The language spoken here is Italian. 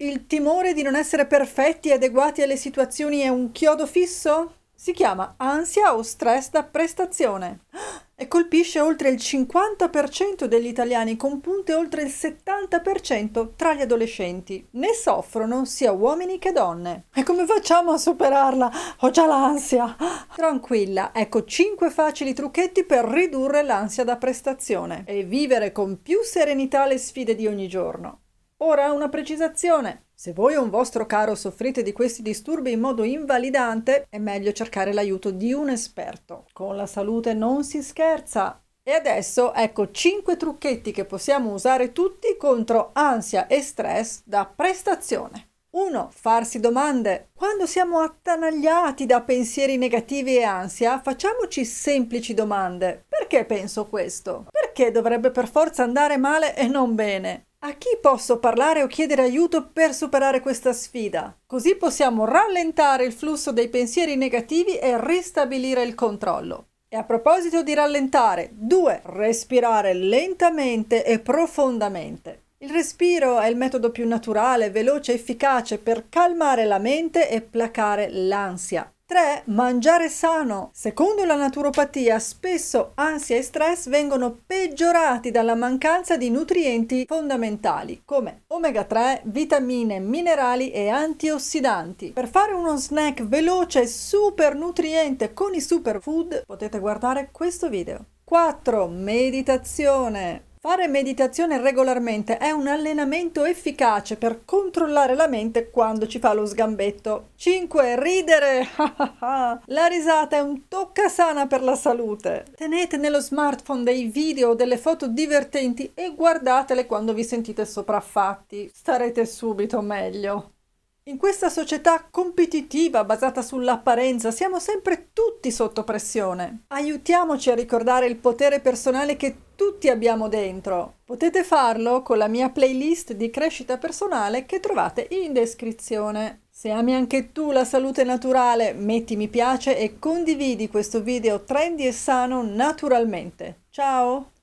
Il timore di non essere perfetti e adeguati alle situazioni è un chiodo fisso? Si chiama ansia o stress da prestazione e colpisce oltre il 50% degli italiani con punte oltre il 70% tra gli adolescenti. Ne soffrono sia uomini che donne. E come facciamo a superarla? Ho già l'ansia. Tranquilla, ecco 5 facili trucchetti per ridurre l'ansia da prestazione e vivere con più serenità le sfide di ogni giorno. Ora una precisazione. Se voi o un vostro caro soffrite di questi disturbi in modo invalidante, è meglio cercare l'aiuto di un esperto. Con la salute non si scherza. E adesso ecco 5 trucchetti che possiamo usare tutti contro ansia e stress da prestazione. 1. Farsi domande. Quando siamo attanagliati da pensieri negativi e ansia, facciamoci semplici domande. Perché penso questo? Perché dovrebbe per forza andare male e non bene? A chi posso parlare o chiedere aiuto per superare questa sfida? Così possiamo rallentare il flusso dei pensieri negativi e ristabilire il controllo. E a proposito di rallentare, 2. Respirare lentamente e profondamente. Il respiro è il metodo più naturale, veloce e efficace per calmare la mente e placare l'ansia. 3. Mangiare sano. Secondo la naturopatia, spesso ansia e stress vengono peggiorati dalla mancanza di nutrienti fondamentali come omega 3, vitamine, minerali e antiossidanti. Per fare uno snack veloce e super nutriente con i superfood potete guardare questo video. 4. Meditazione. Fare meditazione regolarmente è un allenamento efficace per controllare la mente quando ci fa lo sgambetto. 5. Ridere! la risata è un tocca sana per la salute. Tenete nello smartphone dei video o delle foto divertenti e guardatele quando vi sentite sopraffatti. Starete subito meglio. In questa società competitiva basata sull'apparenza siamo sempre tutti sotto pressione. Aiutiamoci a ricordare il potere personale che tutti abbiamo dentro. Potete farlo con la mia playlist di crescita personale che trovate in descrizione. Se ami anche tu la salute naturale, metti mi piace e condividi questo video trendy e sano naturalmente. Ciao!